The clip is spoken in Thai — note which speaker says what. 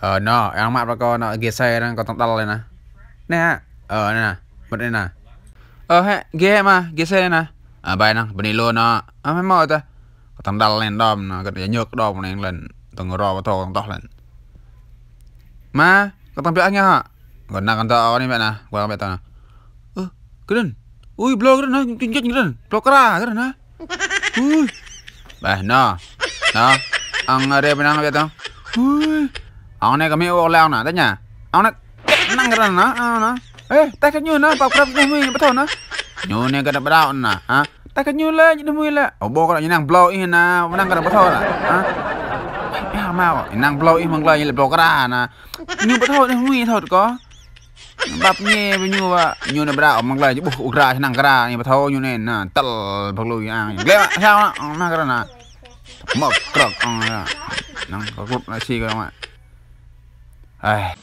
Speaker 1: ờ nó ăn mặn vào con nó ờ, ghê xe đang có tăng tao lên nè nè ờ nè nè bật ờ, à, đây nè ờ hẹ ghê mà ghê xe nè à bài năng bật đi luôn nó à ờ, mấy mọi ta có tăng tao lên đó nó có thể nhược đó này lên, từng rồi vào thô tăng tao lên má, có tăng bé nhá hả còn nè còn tao này mẹ nè qua mẹ tao nè ơ cái đừng ui blog cái đừng nó kinh chất cái đừng blog ra cái đừng nè ui bài nó nó ăn đây bên ăn mẹ tao ui เอาเนี่ยก็ไม่โอแล้วนะแต่เนี่ยเอาเนี่ย
Speaker 2: นั่งกันนะเอานะเอ๊ะแต่กันยืนนะปากกรับนี่มไม่ทนนะ
Speaker 1: ยืนเนี่ยก็ได้ไปะดาวนะฮะ
Speaker 2: แต่กันยืนเลยยืนมือเลย
Speaker 1: เอาบอกเรอย่างนั่งบล็อกอีกนะมนั่งกันไม่ทนะฮะไม่หอามาอ่ะนั่งบล็อกอีกมังเลยยังบล็อกก็ได้นะยืนไม่ปะทนมือทนก็แบบนี้ยไปอยืนว่าอยู่ในบราออกมังเลยจะบุกอุกราชนั่งกระดานี่ปะทอยู่เนี่ยนะตลพักลุยอ่างเลี้ยเช้านะนั่งกระนะหมดกรอกอ่ะนั่งกระดุกนาชีก็มา哎。